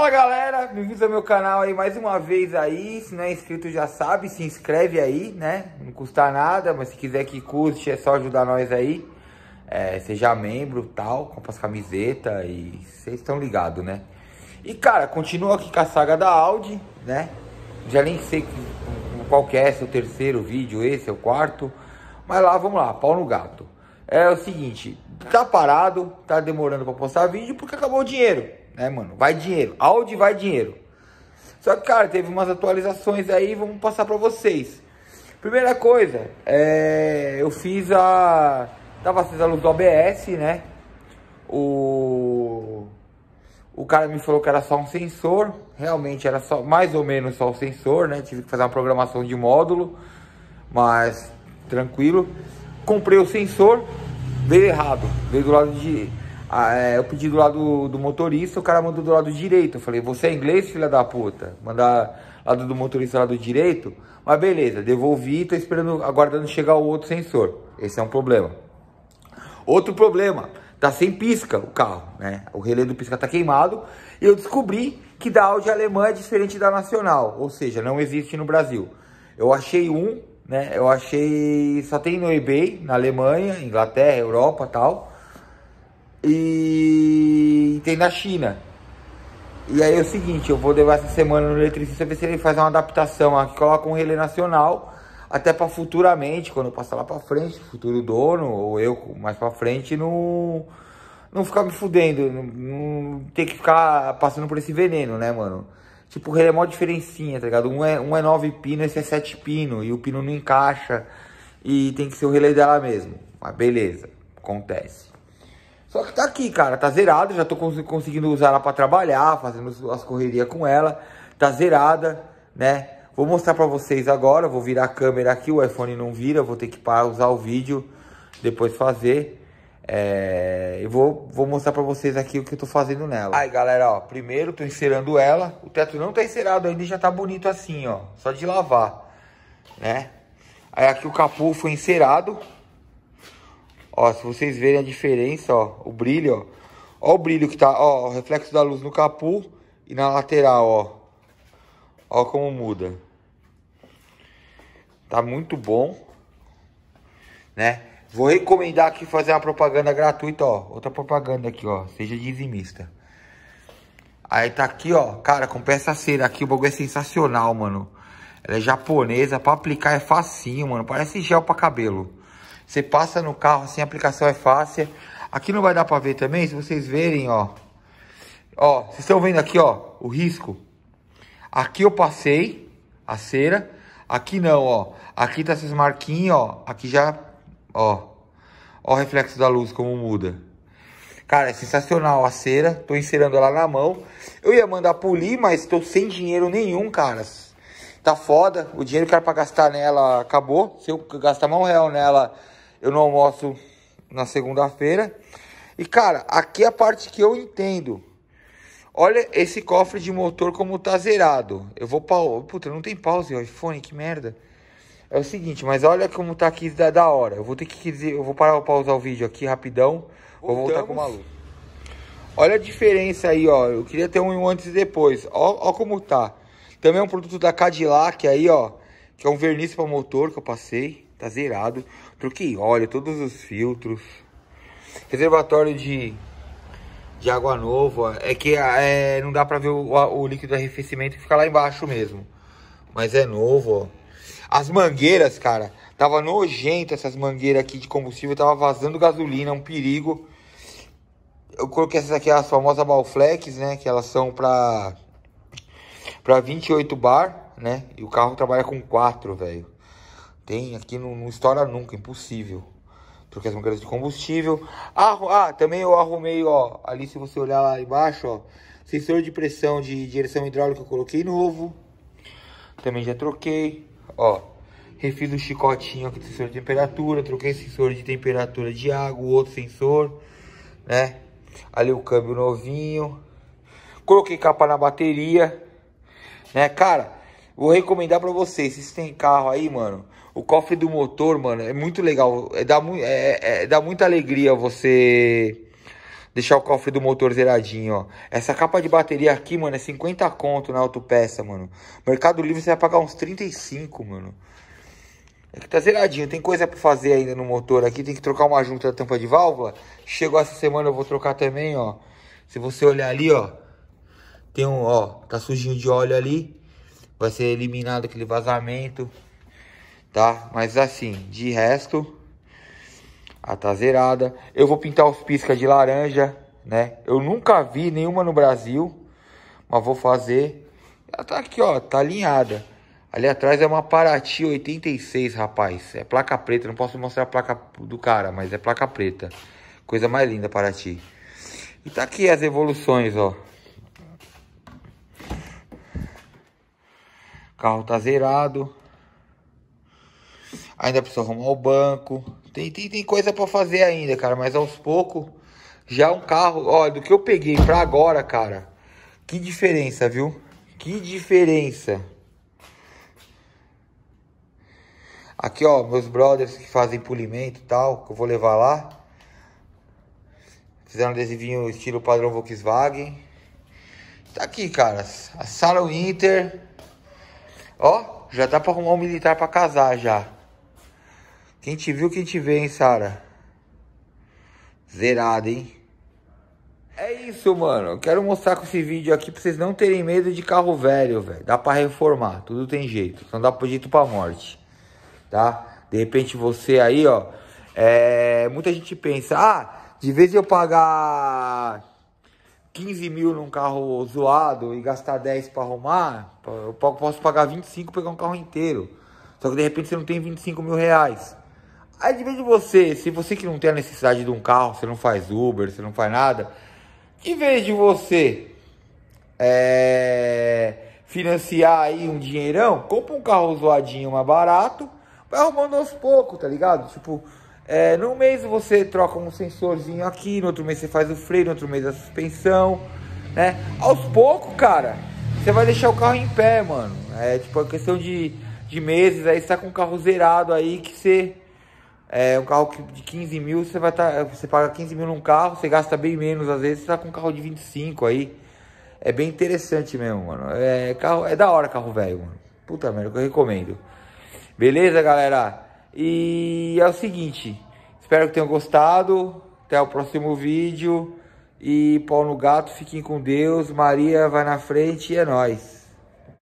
Fala galera, bem-vindos ao meu canal aí mais uma vez aí, se não é inscrito já sabe, se inscreve aí, né? Não custa nada, mas se quiser que custe é só ajudar nós aí, é, seja membro tal, compra as camisetas e vocês estão ligados, né? E cara, continua aqui com a saga da Audi, né? Já nem sei qual que é, se é o terceiro vídeo, esse é o quarto, mas lá, vamos lá, pau no gato. É o seguinte, tá parado, tá demorando pra postar vídeo porque acabou o dinheiro, né, mano? Vai dinheiro. Audi vai dinheiro. Só que, cara, teve umas atualizações aí, vamos passar pra vocês. Primeira coisa, é, eu fiz a... Tava acesa a luz do né? O... O cara me falou que era só um sensor. Realmente era só, mais ou menos só o um sensor, né? Tive que fazer uma programação de módulo. Mas, tranquilo. Comprei o sensor. Veio errado. Veio do lado de ah, é, eu pedi do lado do motorista, o cara mandou do lado direito. Eu falei, você é inglês, filha da puta? Mandar lado do motorista, lado direito. Mas beleza, devolvi, tô esperando, aguardando chegar o outro sensor. Esse é um problema. Outro problema, tá sem pisca o carro, né? O relé do pisca tá queimado. E eu descobri que da Audi alemã é diferente da nacional, ou seja, não existe no Brasil. Eu achei um, né? Eu achei, só tem no eBay, na Alemanha, Inglaterra, Europa, tal e tem na China. E aí é o seguinte, eu vou levar essa semana no eletricista ver se ele faz uma adaptação aqui, coloca um relé nacional, até para futuramente, quando eu passar lá para frente, futuro dono ou eu mais para frente, não não ficar me fudendo, não, não, ter que ficar passando por esse veneno, né, mano? Tipo, o relé é mó diferencinha, tá ligado? Um é, um é nove pino, esse é sete pino, e o pino não encaixa, e tem que ser o relé dela mesmo. Mas beleza, acontece. Só que tá aqui, cara, tá zerada, já tô cons conseguindo usar ela para trabalhar, fazendo as correrias com ela, tá zerada, né? Vou mostrar para vocês agora, vou virar a câmera aqui, o iPhone não vira, vou ter que pausar o vídeo, depois fazer. É... Eh, eu vou, vou mostrar para vocês aqui o que eu tô fazendo nela. Aí, galera, ó, primeiro tô encerando ela, o teto não tá encerado ainda já tá bonito assim, ó, só de lavar, né? Aí aqui o capô foi encerado, Ó, se vocês verem a diferença, ó, o brilho, ó. Ó o brilho que tá, ó, o reflexo da luz no capu e na lateral, ó. Ó como muda. Tá muito bom, né? Vou recomendar aqui fazer uma propaganda gratuita, ó. Outra propaganda aqui, ó. Seja dizimista. Aí tá aqui, ó. Cara, com peça cera aqui, o bagulho é sensacional, mano. Ela é japonesa, pra aplicar é facinho, mano. Parece gel pra cabelo. Você passa no carro, assim, a aplicação é fácil. Aqui não vai dar para ver também, se vocês verem, ó. Ó, vocês estão vendo aqui, ó, o risco. Aqui eu passei a cera. Aqui não, ó. Aqui tá essas marquinhas, ó. Aqui já, ó. Ó o reflexo da luz, como muda. Cara, é sensacional a cera. Tô encerando ela na mão. Eu ia mandar polir, mas tô sem dinheiro nenhum, caras. Tá foda. O dinheiro que era pra gastar nela acabou. Se eu gastar mão real nela eu não almoço na segunda-feira. E, cara, aqui é a parte que eu entendo. Olha esse cofre de motor como tá zerado. Eu vou pau... Puta, não tem pause, iPhone, que merda. É o seguinte, mas olha como tá aqui da, da hora. Eu vou ter que dizer, eu vou parar pra pausar o vídeo aqui rapidão. Voltamos. Vou voltar com o maluco. Olha a diferença aí, ó. Eu queria ter um antes e depois. Ó, ó como tá. Também é um produto da Cadillac aí, ó. Que é um verniz para motor que eu passei. Tá zerado. Troquei óleo, todos os filtros. Reservatório de, de água nova. É que é, não dá pra ver o, o líquido de arrefecimento fica lá embaixo mesmo. Mas é novo, ó. As mangueiras, cara, tava nojento essas mangueiras aqui de combustível, tava vazando gasolina, um perigo. Eu coloquei essas aqui, as famosas Balflex, né, que elas são pra, pra 28 bar, né, e o carro trabalha com 4, velho. Tem, aqui não, não estoura nunca, impossível. Troquei as mangueiras de combustível. Ah, ah, também eu arrumei, ó, ali se você olhar lá embaixo, ó, sensor de pressão de direção hidráulica eu coloquei novo. Também já troquei, ó. Refiz o chicotinho aqui do sensor de temperatura, troquei sensor de temperatura de água, outro sensor, né? Ali o câmbio novinho. Coloquei capa na bateria, né? Cara, vou recomendar para vocês, se tem carro aí, mano, o cofre do motor, mano, é muito legal. É, dá, mu é, é, dá muita alegria você deixar o cofre do motor zeradinho, ó. Essa capa de bateria aqui, mano, é 50 conto na autopeça, mano. Mercado Livre você vai pagar uns 35, mano. É que tá zeradinho, tem coisa pra fazer ainda no motor aqui. Tem que trocar uma junta da tampa de válvula. Chegou essa semana, eu vou trocar também, ó. Se você olhar ali, ó. Tem um, ó, tá sujinho de óleo ali. Vai ser eliminado aquele vazamento tá? Mas assim, de resto, a tá zerada. Eu vou pintar os pisca de laranja, né? Eu nunca vi nenhuma no Brasil, mas vou fazer. Ela tá aqui, ó, tá alinhada. Ali atrás é uma Paraty 86, rapaz. É placa preta, não posso mostrar a placa do cara, mas é placa preta. Coisa mais linda, Paraty. E tá aqui as evoluções, ó. O carro tá zerado. Ainda precisa arrumar o banco. Tem, tem, tem coisa para fazer ainda, cara. Mas aos poucos, já um carro. Olha, do que eu peguei pra agora, cara. Que diferença, viu? Que diferença. Aqui, ó, meus brothers que fazem polimento e tal, que eu vou levar lá. Fizeram adesivinho estilo padrão Volkswagen. Tá aqui, cara. A sala Winter. Ó, já dá pra arrumar um militar pra casar já. Quem te viu, quem te vê, hein, Sara? Zerado, hein? É isso, mano. Eu quero mostrar com esse vídeo aqui pra vocês não terem medo de carro velho, velho. Dá pra reformar, tudo tem jeito. Não dá pra jeito pra morte, tá? De repente você aí, ó... É... Muita gente pensa, ah, de vez eu pagar 15 mil num carro zoado e gastar 10 para arrumar, eu posso pagar 25 e pegar um carro inteiro. Só que de repente você não tem 25 mil reais. Aí de vez de você, se você que não tem a necessidade de um carro, você não faz Uber, você não faz nada, de vez de você é, financiar aí um dinheirão, compra um carro zoadinho mais barato, vai arrumando aos poucos, tá ligado? Tipo, é, num mês você troca um sensorzinho aqui, no outro mês você faz o freio, no outro mês a suspensão, né? Aos poucos, cara, você vai deixar o carro em pé, mano. É tipo, a é questão de, de meses, aí você tá com o carro zerado aí que você é um carro de 15 mil, você vai estar. Tá, você paga 15 mil num carro, você gasta bem menos, às vezes você tá com um carro de 25 aí. É bem interessante mesmo, mano. É, carro, é da hora carro velho, mano. Puta merda, eu recomendo. Beleza, galera? E é o seguinte. Espero que tenham gostado. Até o próximo vídeo. E pau no gato, fiquem com Deus. Maria vai na frente e é nóis.